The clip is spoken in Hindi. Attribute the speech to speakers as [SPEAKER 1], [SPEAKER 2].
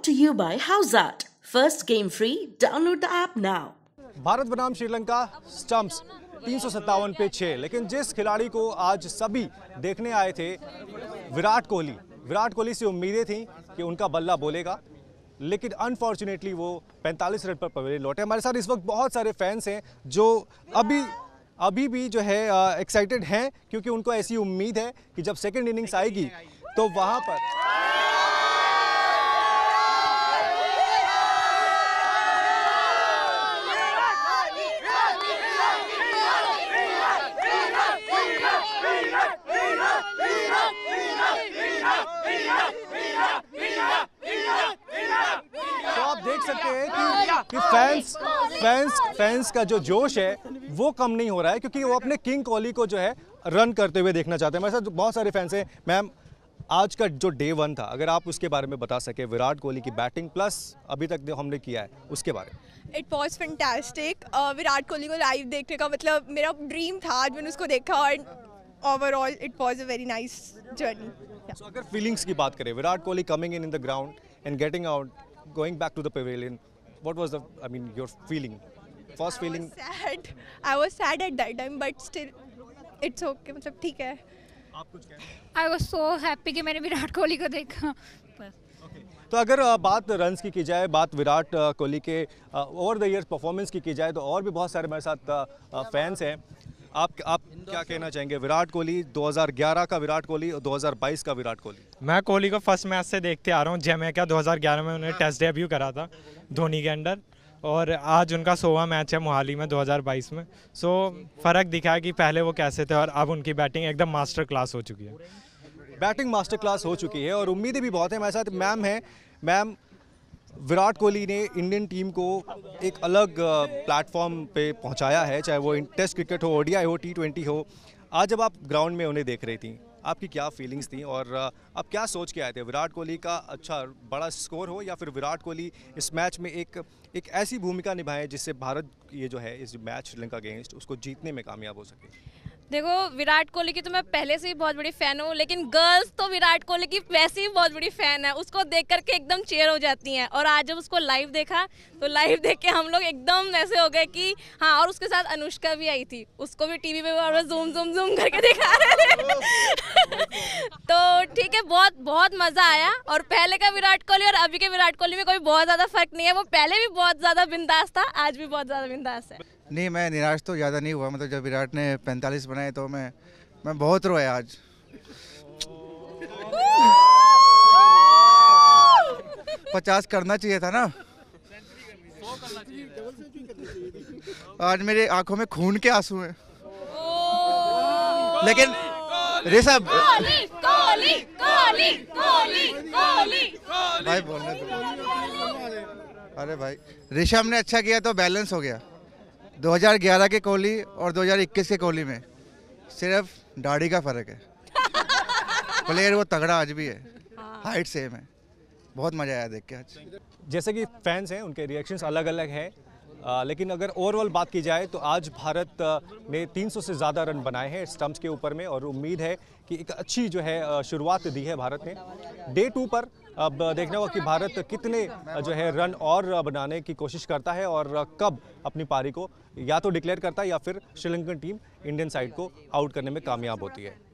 [SPEAKER 1] brought to you by Howzat. First game free. Download the app now. Bharat बनाम श्रीलंका स्टंप्स तीन पे छः लेकिन जिस खिलाड़ी को आज सभी देखने आए थे विराट कोहली विराट कोहली से उम्मीदें थी कि उनका बल्ला बोलेगा लेकिन अनफॉर्चुनेटली वो 45 रन पर पवेले लौटे हमारे साथ इस वक्त बहुत सारे फैंस हैं जो अभी अभी भी जो है एक्साइटेड हैं क्योंकि उनको ऐसी उम्मीद है कि जब सेकेंड इनिंग्स आएगी तो वहाँ पर फैंस फैंस फैंस का जो जोश है वो कम नहीं हो रहा है क्योंकि वो अपने किंग कोहली को जो है रन करते हुए देखना चाहते हैं मेरे साथ बहुत सारे फैंस हैं मैम आज का जो डे वन था अगर आप उसके बारे में बता सके विराट कोहली की बैटिंग प्लस अभी तक जो हमने किया है उसके बारे में it was fantastic Virat Kohli को लाइव देखने का मतलब मेरा ड्रीम था आज मैंने उसको देखा और overall it was a very nice journey अगर फीलिंग्स की बात करें Virat Kohli coming in in the ground and getting out going back to the what was the I mean your feeling? First I feeling. was sad. I was sad at that time, but still, it's okay. matlab theek hai aap kuch कह आई वॉज सो हैप्पी कि मैंने विराट कोहली को देखा बस तो अगर बात रन की की जाए बात विराट कोहली के ओवर द ईयर परफॉर्मेंस की की जाए तो और भी बहुत सारे मेरे साथ फैंस हैं आप आप क्या कहना चाहेंगे विराट कोहली 2011 का विराट कोहली और 2022 का विराट कोहली मैं कोहली को फर्स्ट मैच से देखते आ रहा हूँ जमैका दो में उन्होंने हाँ। टेस्ट डेब्यू करा था धोनी के अंडर और आज उनका सोवा मैच है मोहाली में 2022 में सो फ़र्क दिखा कि पहले वो कैसे थे और अब उनकी बैटिंग एकदम मास्टर क्लास हो चुकी है बैटिंग मास्टर क्लास हो चुकी है और उम्मीदें भी बहुत हैं मेरे साथ मैम हैं मैम विराट कोहली ने इंडियन टीम को एक अलग प्लेटफॉर्म पे पहुंचाया है चाहे वो टेस्ट क्रिकेट हो ओडीआई हो टी ट्वेंटी हो आज जब आप ग्राउंड में उन्हें देख रही थी आपकी क्या फीलिंग्स थी और आप क्या सोच के आए थे विराट कोहली का अच्छा बड़ा स्कोर हो या फिर विराट कोहली इस मैच में एक एक ऐसी भूमिका निभाए जिससे भारत ये जो है इस मैच श्रीलंका अगेंस्ट उसको जीतने में कामयाब हो सके देखो विराट कोहली की तो मैं पहले से ही बहुत बड़ी फ़ैन हूँ लेकिन गर्ल्स तो विराट कोहली की वैसे ही बहुत बड़ी फ़ैन है उसको देख करके एकदम चेयर हो जाती हैं और आज जब उसको लाइव देखा तो लाइव देख के हम लोग एकदम ऐसे हो गए कि हाँ और उसके साथ अनुष्का भी आई थी उसको भी टीवी पे बार जूम जूम जूम करके दिखा रहे थे तो ठीक है बहुत बहुत मज़ा आया और पहले का विराट कोहली और अभी के विराट कोहली में कोई बहुत ज़्यादा फ़र्क नहीं है वो पहले भी बहुत ज़्यादा बिंदास था आज भी बहुत ज़्यादा बिंदास है
[SPEAKER 2] नहीं मैं निराश तो ज़्यादा नहीं हुआ मतलब जब विराट ने 45 बनाए तो मैं मैं बहुत रोया आज पचास करना चाहिए था ना आज मेरे आंखों में खून के आंसू हैं लेकिन रे साहब भाई बोलने दो अरे भाई ऋषभ ने अच्छा किया तो बैलेंस हो गया 2011 के कोहली और 2021 के कोहली में सिर्फ दाढ़ी का फर्क है
[SPEAKER 1] प्लेयर वो तगड़ा आज भी है हाइट सेम है बहुत मज़ा आया देख के आज जैसे कि फैंस हैं उनके रिएक्शंस अलग अलग हैं आ, लेकिन अगर ओवरऑल बात की जाए तो आज भारत ने 300 से ज़्यादा रन बनाए हैं स्टम्प्स के ऊपर में और उम्मीद है कि एक अच्छी जो है शुरुआत दी है भारत ने डे टू पर अब देखना होगा कि भारत कितने जो है रन और बनाने की कोशिश करता है और कब अपनी पारी को या तो डिक्लेयर करता है या फिर श्रीलंकन टीम इंडियन साइड को आउट करने में कामयाब होती है